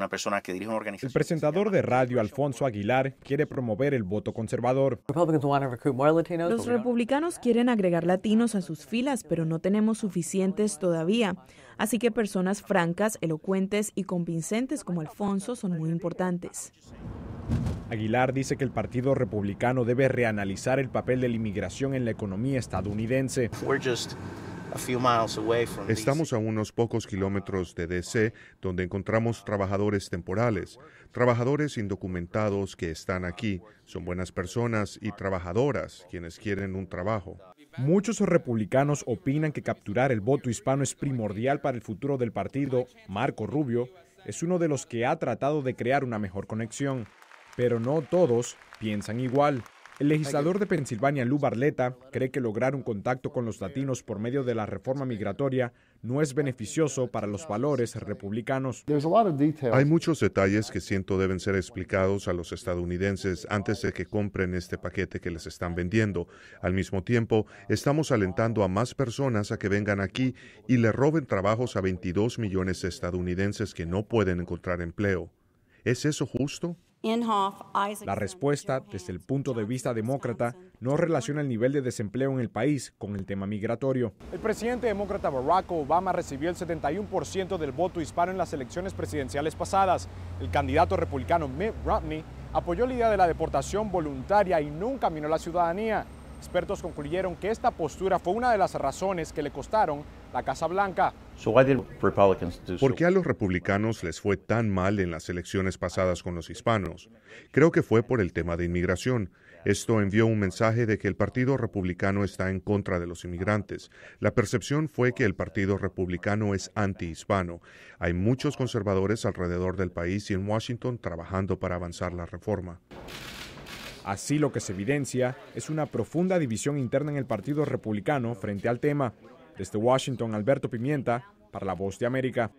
El presentador de radio Alfonso Aguilar quiere promover el voto conservador. Los republicanos quieren agregar latinos a sus filas, pero no tenemos suficientes todavía. Así que personas francas, elocuentes y convincentes como Alfonso son muy importantes. Aguilar dice que el Partido Republicano debe reanalizar el papel de la inmigración en la economía estadounidense. Estamos a unos pocos kilómetros de DC, donde encontramos trabajadores temporales, trabajadores indocumentados que están aquí. Son buenas personas y trabajadoras quienes quieren un trabajo. Muchos republicanos opinan que capturar el voto hispano es primordial para el futuro del partido. Marco Rubio es uno de los que ha tratado de crear una mejor conexión, pero no todos piensan igual. El legislador de Pensilvania, Lou Barletta, cree que lograr un contacto con los latinos por medio de la reforma migratoria no es beneficioso para los valores republicanos. Hay muchos detalles que siento deben ser explicados a los estadounidenses antes de que compren este paquete que les están vendiendo. Al mismo tiempo, estamos alentando a más personas a que vengan aquí y le roben trabajos a 22 millones de estadounidenses que no pueden encontrar empleo. ¿Es eso justo? La respuesta, desde el punto de vista demócrata, no relaciona el nivel de desempleo en el país con el tema migratorio. El presidente demócrata Barack Obama recibió el 71% del voto hispano en las elecciones presidenciales pasadas. El candidato republicano Mitt Romney apoyó la idea de la deportación voluntaria y nunca minó la ciudadanía. Expertos concluyeron que esta postura fue una de las razones que le costaron la Casa Blanca. ¿Por qué a los republicanos les fue tan mal en las elecciones pasadas con los hispanos? Creo que fue por el tema de inmigración. Esto envió un mensaje de que el Partido Republicano está en contra de los inmigrantes. La percepción fue que el Partido Republicano es antihispano. Hay muchos conservadores alrededor del país y en Washington trabajando para avanzar la reforma. Así lo que se evidencia es una profunda división interna en el Partido Republicano frente al tema. Desde Washington, Alberto Pimienta, para la Voz de América.